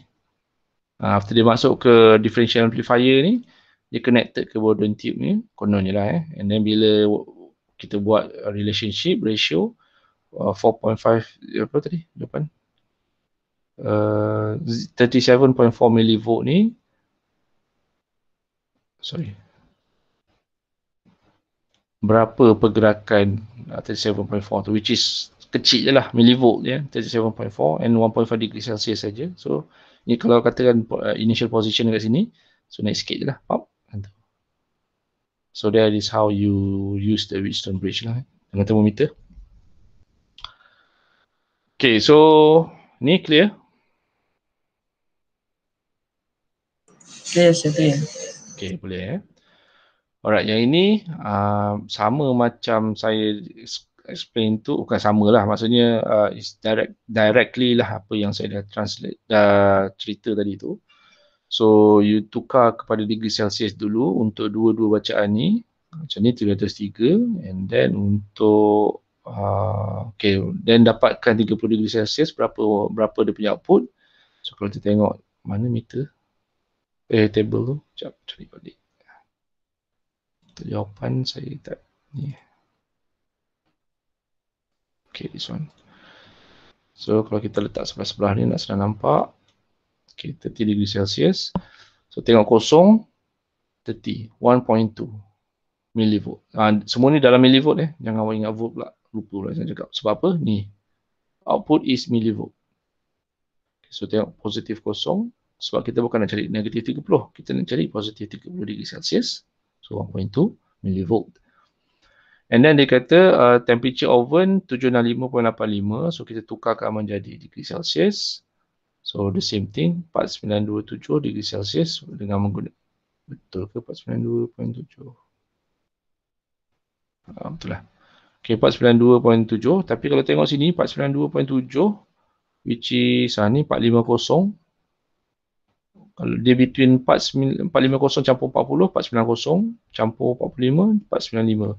Uh, after dia masuk ke differential amplifier ni, dia connected ke Borden tube ni. Kononnya lah eh. And then bila kita buat relationship ratio uh, 4.5 apa tadi depan uh, 37.4 millivolt ni sorry berapa pergerakan 37.4 uh, tu which is kecil je lah millivolt ya yeah, 37.4 and 1.5 degree celsius saja so ni kalau katakan uh, initial position dekat sini so naik sikit je lah pop So that is how you use the Wheatstone bridge lah eh, dengan termometer. Okay, so ni clear? Clear, yes, clear. Okay, boleh eh. Alright, yang ini uh, sama macam saya explain tu, bukan sama lah maksudnya uh, is direct, directly lah apa yang saya dah translate, dah cerita tadi tu. So you tukar kepada degree Celsius dulu untuk dua-dua bacaan ni. Macam ni 303 and then untuk uh, okay then dapatkan 30 degree Celsius berapa berapa dia punya output. So kalau kita tengok mana meter eh table tu. Jap cari balik. Untuk jawapan saya tak ni. Yeah. Okay this one. So kalau kita letak sebelah-sebelah ni nak senang nampak. Okay, 30 degree Celsius. So tengok kosong, 30, 1.2 millivolt. Uh, semua ni dalam millivolt eh. Jangan awak ingat volt pula. Lupa lah saya cakap. Sebab apa? Ni. Output is millivolt. Okay, so tengok positif kosong. Sebab kita bukan nak cari negatif 30. Kita nak cari positif 30 degree Celsius. So 1.2 millivolt. And then dia kata uh, temperature oven 765.85. So kita tukarkan menjadi degree Celsius. So the same thing 4927 degree Celsius dengan menggunakan betul ke 492.7? betul lah. Okey 492.7 tapi kalau tengok sini 492.7 which is ah ni 450 kalau dia between 49, 450 campur 40 490 campur 45 495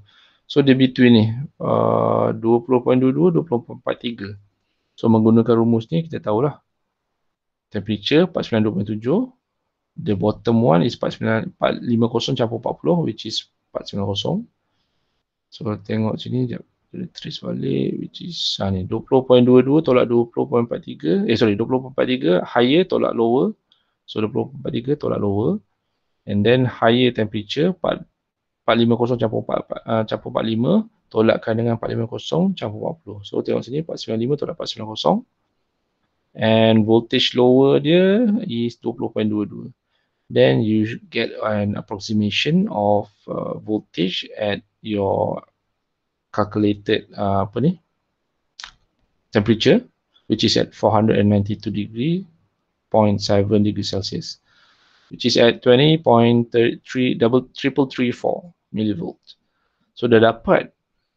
so dia between ni uh, 20.22 20.43. so menggunakan rumus ni kita tahulah temperature 49.7 the bottom one is 49 450 campur 40 which is 490 so tengok sini jap kita trace balik which is ah, ni 20.22 tolak 20.43 eh sorry 20.43 higher tolak lower so 20.43 tolak lower and then higher temperature 450 campur 4 ah, campur 45 tolakkan dengan 450 campur 40 so tengok sini 495 tolak 490 and voltage lower dia is 20.22 then you get an approximation of uh, voltage at your calculated uh, apa ni temperature which is at 492 degree 0.7 degree celsius which is at 20.33 double triple 34 millivolt so dah dapat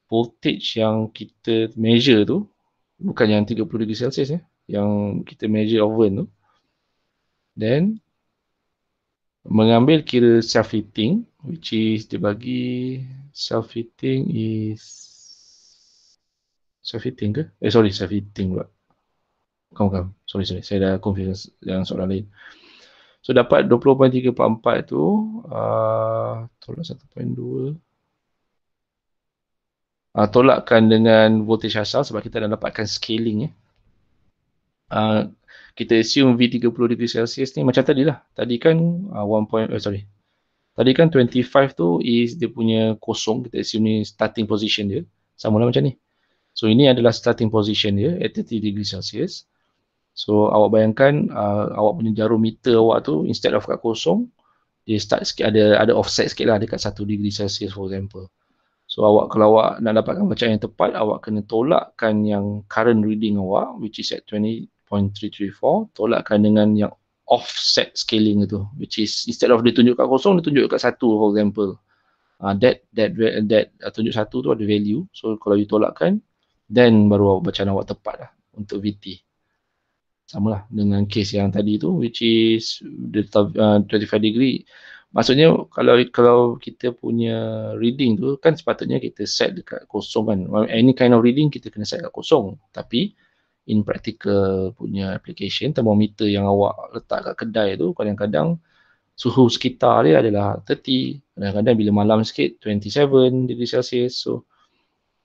voltage yang kita measure tu bukan yang 30 degree celsius ya eh? yang kita measure oven tu then mengambil kira self heating which is dia bagi self heating is self heating ke? eh sorry self heating pula kau kau sorry sorry saya dah confuse dengan soalan lain so dapat 20.344 tu a uh, tolak 1.2 Uh, ah, tolakkan dengan voltage asal sebab kita dah dapatkan scaling eh. Ah, kita assume V30 degree Celsius ni macam tadi lah. Tadi kan uh, one point, oh, sorry. Tadi kan 25 tu is dia punya kosong. Kita assume ni starting position dia. Sama lah macam ni. So ini adalah starting position dia at 30 degree Celsius. So awak bayangkan uh, awak punya jarum meter awak tu instead of kat kosong, dia start sikit, ada ada offset sikit lah dekat 1 degree Celsius for example. So awak kalau awak nak dapatkan bacaan yang tepat, awak kena tolakkan yang current reading awak which is at 20, 0.334 tolakkan dengan yang offset scaling itu which is instead of dia kat kosong dia kat satu for example uh, that that that uh, tunjuk satu tu ada value so kalau you tolakkan then baru macam awak tepat lah untuk VT sama lah dengan case yang tadi tu which is the uh, 25 degree maksudnya kalau kalau kita punya reading tu kan sepatutnya kita set dekat kosong kan any kind of reading kita kena set dekat kosong tapi in practical punya application termometer yang awak letak kat kedai tu kadang-kadang suhu sekitar dia adalah 30 kadang-kadang bila malam sikit 27 degree celsius so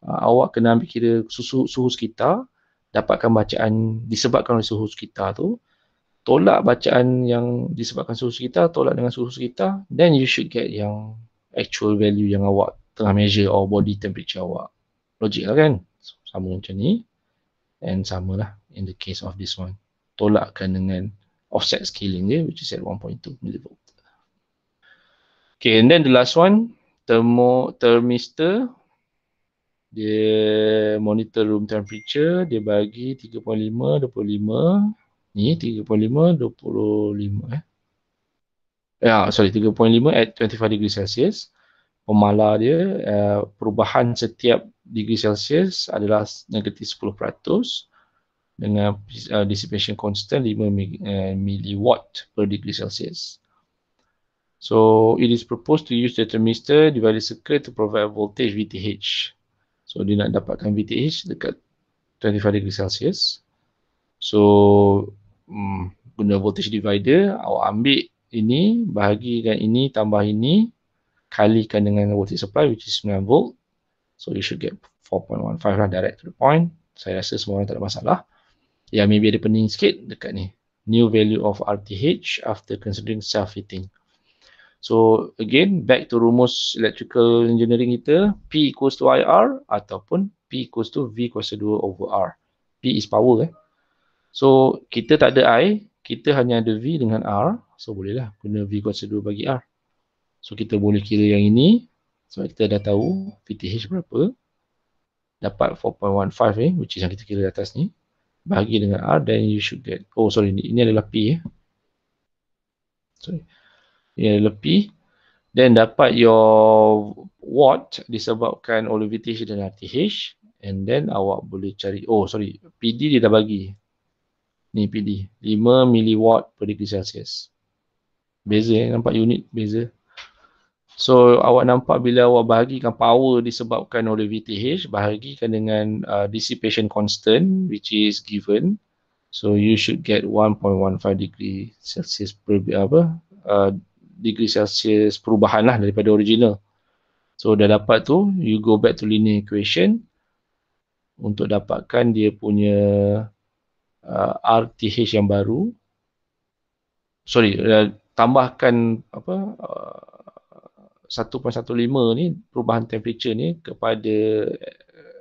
uh, awak kena ambil kira suhu, suhu sekitar dapatkan bacaan disebabkan oleh suhu sekitar tu tolak bacaan yang disebabkan suhu sekitar tolak dengan suhu sekitar then you should get yang actual value yang awak tengah measure or body temperature awak logik lah kan so, sama macam ni and sama lah in the case of this one tolakkan dengan offset scaling dia which is at 1.2 mV okay and then the last one thermo thermistor dia monitor room temperature dia bagi 3.5 25 ni 3.5 25 eh ya yeah, sorry 3.5 at 25 degrees celsius pemala dia uh, perubahan setiap degree Celsius adalah negatif 10% dengan uh, dissipation constant 5 uh, eh, milliwatt per degree Celsius. So it is proposed to use the thermistor divided circuit to provide voltage VTH. So dia nak dapatkan VTH dekat 25 degree Celsius. So um, guna voltage divider awak ambil ini bahagikan ini tambah ini kalikan dengan voltage supply which is 9 volt so you should get 4.15 lah direct to the point saya rasa semua orang tak ada masalah ya yeah, maybe ada pening sikit dekat ni new value of RTH after considering self-heating so again back to rumus electrical engineering kita P equals to IR ataupun P equals to V kuasa 2 over R P is power eh so kita tak ada I kita hanya ada V dengan R so bolehlah guna V kuasa 2 bagi R So kita boleh kira yang ini sebab kita dah tahu VTH berapa dapat 4.15 eh which is yang kita kira di atas ni bahagi dengan R then you should get oh sorry ini, ini adalah P eh. sorry ini adalah P then dapat your watt disebabkan oleh VTH dan RTH and then awak boleh cari oh sorry PD dia dah bagi ni PD 5 miliwatt per degree Celsius beza eh, nampak unit beza So awak nampak bila awak bahagikan power disebabkan oleh VTH bahagikan dengan uh, dissipation constant which is given. So you should get 1.15 degree Celsius per apa? Uh, degree Celsius perubahan lah daripada original. So dah dapat tu, you go back to linear equation untuk dapatkan dia punya uh, RTH yang baru. Sorry, uh, tambahkan apa? Uh, 1.15 ni perubahan temperature ni kepada eh,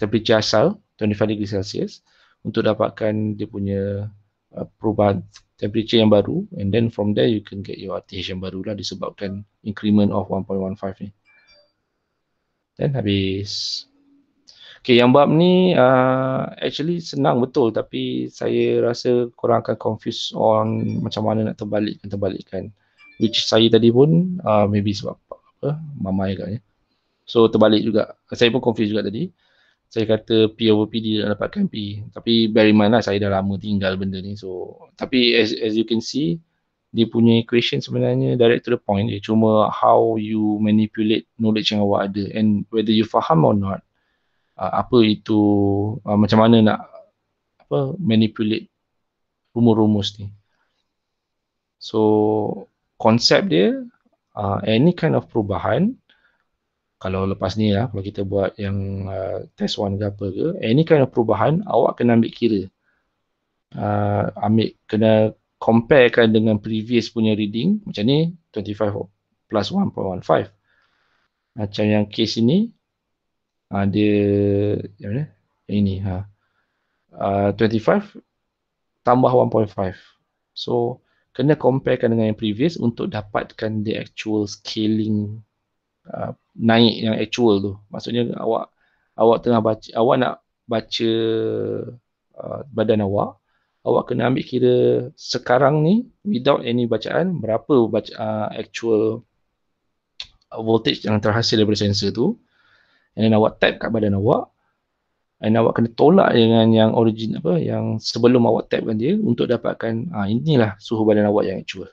temperature asal 25 degree Celsius untuk dapatkan dia punya uh, perubahan temperature yang baru and then from there you can get your RTH yang barulah disebabkan increment of 1.15 ni. Then habis. Okay yang bab ni uh, actually senang betul tapi saya rasa korang akan confuse on macam mana nak terbalikkan terbalikkan which saya tadi pun uh, maybe sebab apa mama agaknya so terbalik juga saya pun confuse juga tadi saya kata P over PD dah dapatkan P tapi bear in mind lah saya dah lama tinggal benda ni so tapi as, as you can see dia punya equation sebenarnya direct to the point dia cuma how you manipulate knowledge yang awak ada and whether you faham or not uh, apa itu uh, macam mana nak apa manipulate rumus-rumus ni so konsep dia uh, any kind of perubahan kalau lepas ni lah kalau kita buat yang uh, test one ke apa ke any kind of perubahan awak kena ambil kira uh, ambil kena kan dengan previous punya reading macam ni 25 plus 1.15 macam yang case ini uh, dia yang mana ini ha uh, 25 tambah 1.5 so kena comparekan dengan yang previous untuk dapatkan the actual scaling uh, naik yang actual tu maksudnya awak awak tengah baca awak nak baca uh, badan awak awak kena ambil kira sekarang ni without any bacaan berapa baca, uh, actual voltage yang terhasil daripada sensor tu and then awak tap kat badan awak and awak kena tolak dengan yang origin apa yang sebelum awak tapkan dia untuk dapatkan ah inilah suhu badan awak yang actual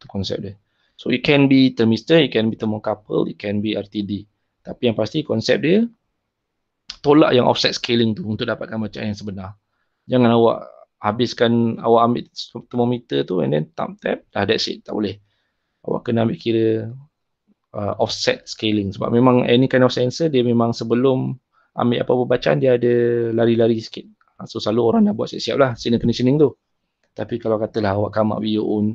tu konsep dia so it can be thermistor it can be thermocouple it can be RTD tapi yang pasti konsep dia tolak yang offset scaling tu untuk dapatkan bacaan yang sebenar jangan awak habiskan awak ambil thermometer tu and then thumb tap dah that's it tak boleh awak kena ambil kira uh, offset scaling sebab memang any kind of sensor dia memang sebelum ambil apa-apa bacaan dia ada lari-lari sikit. Ah, so selalu orang dah buat siap-siap lah signal conditioning tu. Tapi kalau katalah awak come up with your own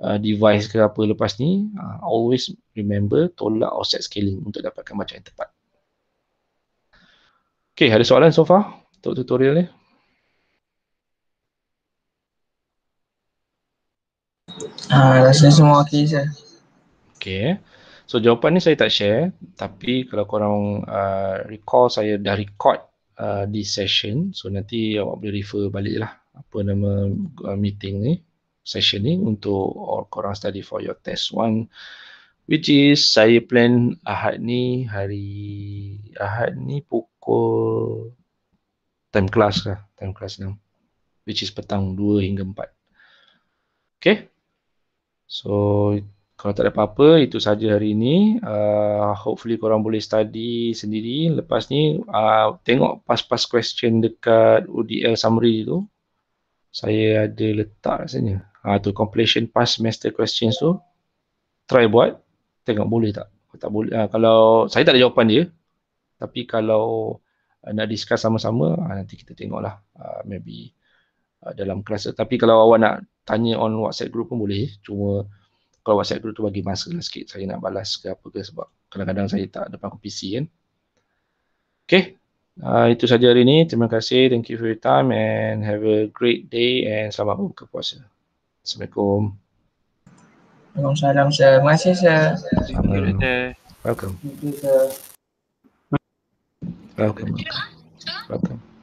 uh, device ke apa lepas ni, uh, always remember tolak offset scaling untuk dapatkan bacaan yang tepat. Okay, ada soalan so far untuk tutorial ni? Ah, rasa semua okey saja. Okey. So jawapan ni saya tak share tapi kalau korang uh, recall saya dah record uh, di session so nanti awak boleh refer balik lah apa nama uh, meeting ni session ni untuk or korang study for your test one which is saya plan Ahad ni hari Ahad ni pukul time class lah time class ni which is petang 2 hingga 4 Okay. So kalau tak ada apa-apa itu saja hari ini uh, hopefully korang boleh study sendiri lepas ni uh, tengok pas-pas question dekat UDL summary tu saya ada letak rasanya uh, tu completion past semester questions tu try buat tengok boleh tak tak boleh uh, kalau saya tak ada jawapan dia tapi kalau uh, nak discuss sama-sama uh, nanti kita tengoklah uh, maybe uh, dalam kelas tapi kalau awak nak tanya on WhatsApp group pun boleh cuma kalau WhatsApp dulu tu bagi masa lah sikit saya nak balas ke apa ke sebab kadang-kadang saya tak dapat aku PC kan. Okay. Uh, itu saja hari ini. Terima kasih. Thank you for your time and have a great day and selamat berbuka puasa. Assalamualaikum. Assalamualaikum. Terima kasih, sir. Welcome. Welcome. Welcome. Welcome.